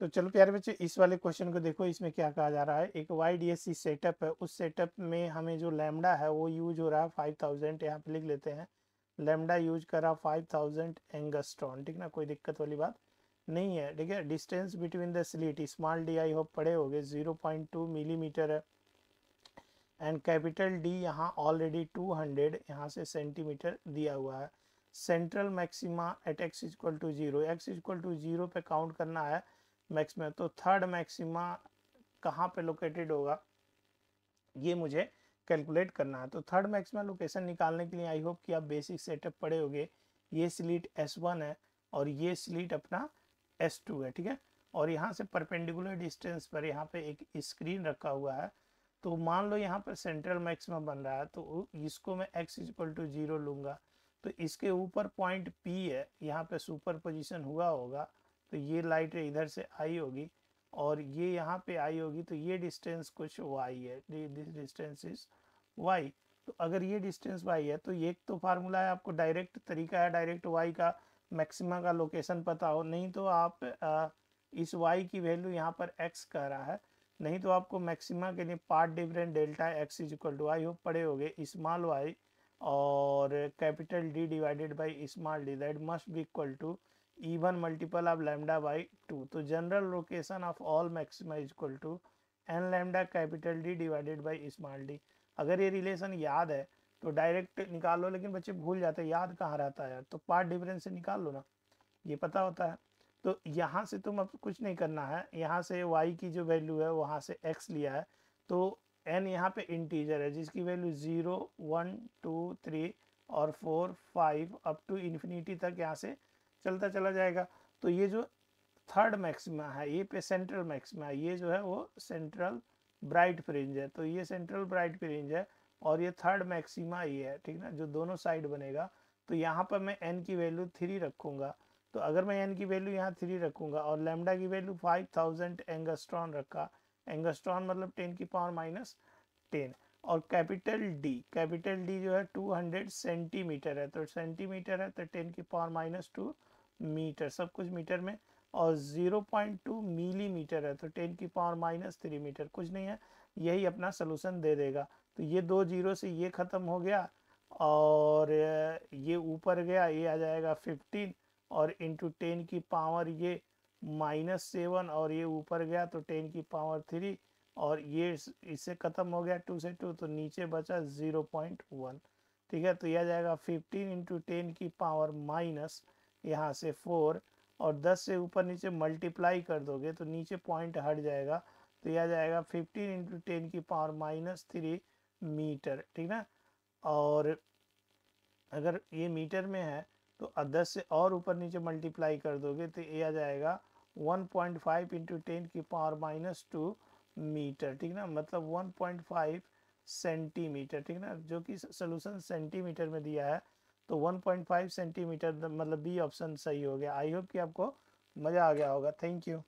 तो चलो प्यारे बच्चे इस वाले क्वेश्चन को देखो इसमें क्या कहा जा रहा है एक Y D S C setup है उस सेटअप में हमें जो लेमडा है वो यूज हो रहा है फाइव थाउजेंड यहाँ पे लिख लेते हैं लैमडा यूज कर रहा फाइव थाउजेंड एंगस्ट्रॉन ठीक ना कोई दिक्कत वाली बात नहीं है ठीक है distance between the slit small d I hope पड़े हो गए जीरो पॉइंट टू मिलीमीटर है एंड कैपिटल डी यहाँ ऑलरेडी टू हंड्रेड यहाँ से सेंटीमीटर दिया हुआ है central maxima at x equal to zero x equal to zero पे काउंट करना है मैक्स में तो थर्ड मैक्सिमा कहाँ पे लोकेटेड होगा ये मुझे कैलकुलेट करना है तो थर्ड मैक्सिमा लोकेशन निकालने के लिए आई होप कि आप बेसिक सेटअप पढ़े होंगे ये स्लीट एस वन है और ये स्लीट अपना एस टू है ठीक है और यहाँ से परपेंडिकुलर डिस्टेंस पर यहाँ पे एक स्क्रीन रखा हुआ है तो मान लो यहाँ पर सेंट्रल मैक्सिमा बन रहा है तो इसको मैं एक्स इजक्वल टू जीरो लूंगा तो इसके ऊपर पॉइंट पी है यहाँ पे सुपर पोजिशन हुआ होगा तो ये लाइट इधर से आई होगी और ये यहाँ पे आई होगी तो ये डिस्टेंस कुछ वाई है दिस डिस्टेंस इज वाई तो अगर ये डिस्टेंस वाई है तो एक तो फार्मूला है आपको डायरेक्ट तरीका है डायरेक्ट वाई का मैक्सिमा का लोकेशन पता हो नहीं तो आप आ, इस वाई की वैल्यू यहाँ पर एक्स कह रहा है नहीं तो आपको मैक्सिमा के लिए part different delta x is equal to I हो पड़े हो गए स्मॉल वाई और capital D divided by small d that must be equal to even multiple of lambda by two तो general location of all maxima is equal to n lambda capital D divided by small d अगर ये relation याद है तो direct निकाल लो लेकिन बच्चे भूल जाते हैं याद कहाँ रहता है यार तो पार्ट डिफरेंस से निकाल लो ना ये पता होता है तो यहाँ से तुम अब कुछ नहीं करना है यहाँ से वाई की जो वैल्यू है वहाँ से एक्स लिया है तो एन यहाँ पे इंटीजर है जिसकी value zero one two three और four five up to infinity तक यहाँ से चलता चला जाएगा तो ये जो थर्ड मैक्सिमा है ये पे सेंट्रल मैक्सिमा है ये जो है वो सेंट्रल ब्राइट फ्रिंज है तो ये सेंट्रल ब्राइट फ्रिंज है और ये थर्ड मैक्सिमा ये है ठीक ना जो दोनों साइड बनेगा तो यहाँ पर मैं एन की वैल्यू थ्री रखूँगा तो अगर मैं एन की वैल्यू यहाँ थ्री रखूँगा और लेमडा की वैल्यू फाइव थाउजेंड एंगस्ट्रॉन रखा एंगस्ट्रॉन मतलब टेन की पावर माइनस टेन और कैपिटल डी कैपिटल डी जो है 200 सेंटीमीटर है तो सेंटीमीटर है तो 10 की पावर माइनस टू मीटर सब कुछ मीटर में और 0.2 मिलीमीटर है तो 10 की पावर माइनस थ्री मीटर कुछ नहीं है यही अपना सोलूशन दे देगा तो ये दो जीरो से ये ख़त्म हो गया और ये ऊपर गया ये आ जाएगा 15 और इंटू टेन की पावर ये माइनस सेवन और ये ऊपर गया तो टेन की पावर थ्री और ये इससे ख़त्म हो गया टू से टू तो नीचे बचा ज़ीरो पॉइंट वन ठीक है तो यह जाएगा फिफ्टीन इंटू टेन की पावर माइनस यहाँ से फोर और दस से ऊपर नीचे मल्टीप्लाई कर दोगे तो नीचे पॉइंट हट जाएगा तो यह जाएगा फिफ्टीन इंटू टेन की पावर माइनस थ्री मीटर ठीक ना और अगर ये मीटर में है तो दस से और ऊपर नीचे मल्टीप्लाई कर दोगे तो यह आ जाएगा one point five into ten की पावर माइनस टू मीटर ठीक ना मतलब 1.5 सेंटीमीटर ठीक ना जो कि सोल्यूशन सेंटीमीटर में दिया है तो 1.5 सेंटीमीटर मतलब बी ऑप्शन सही हो गया आई होप कि आपको मज़ा आ गया होगा थैंक यू